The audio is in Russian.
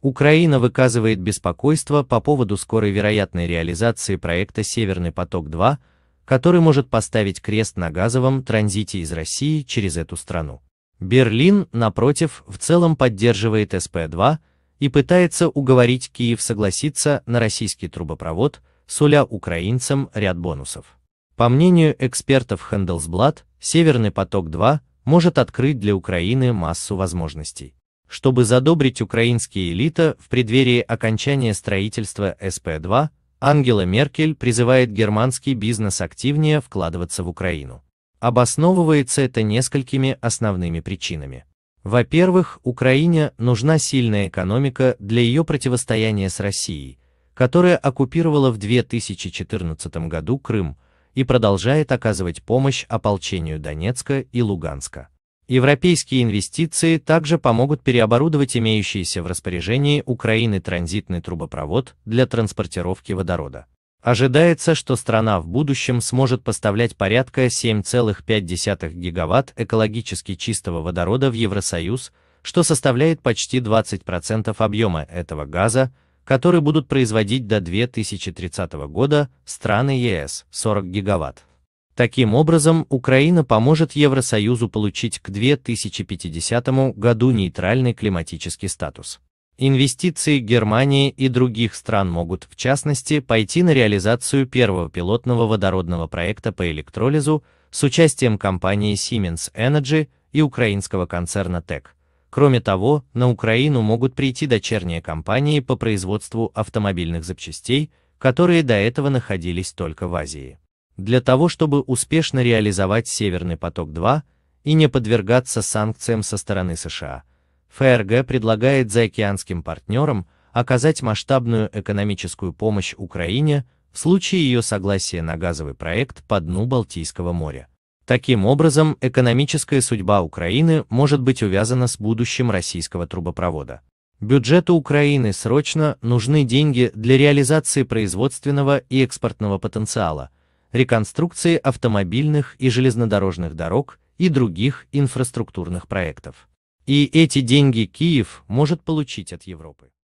Украина выказывает беспокойство по поводу скорой вероятной реализации проекта «Северный поток-2», который может поставить крест на газовом транзите из России через эту страну. Берлин, напротив, в целом поддерживает СП-2 и пытается уговорить Киев согласиться на российский трубопровод, суля украинцам ряд бонусов. По мнению экспертов Handelsblatt, «Северный поток-2» может открыть для Украины массу возможностей чтобы задобрить украинские элита в преддверии окончания строительства СП-2, Ангела Меркель призывает германский бизнес активнее вкладываться в Украину. Обосновывается это несколькими основными причинами. Во-первых, Украине нужна сильная экономика для ее противостояния с Россией, которая оккупировала в 2014 году Крым и продолжает оказывать помощь ополчению Донецка и Луганска. Европейские инвестиции также помогут переоборудовать имеющийся в распоряжении Украины транзитный трубопровод для транспортировки водорода. Ожидается, что страна в будущем сможет поставлять порядка 7,5 гигаватт экологически чистого водорода в Евросоюз, что составляет почти 20% объема этого газа, который будут производить до 2030 года страны ЕС 40 гигаватт. Таким образом, Украина поможет Евросоюзу получить к 2050 году нейтральный климатический статус. Инвестиции Германии и других стран могут, в частности, пойти на реализацию первого пилотного водородного проекта по электролизу с участием компании Siemens Energy и украинского концерна TEC. Кроме того, на Украину могут прийти дочерние компании по производству автомобильных запчастей, которые до этого находились только в Азии для того, чтобы успешно реализовать Северный поток-2 и не подвергаться санкциям со стороны США. ФРГ предлагает заокеанским партнерам оказать масштабную экономическую помощь Украине в случае ее согласия на газовый проект по дну Балтийского моря. Таким образом, экономическая судьба Украины может быть увязана с будущим российского трубопровода. Бюджету Украины срочно нужны деньги для реализации производственного и экспортного потенциала – реконструкции автомобильных и железнодорожных дорог и других инфраструктурных проектов. И эти деньги Киев может получить от Европы.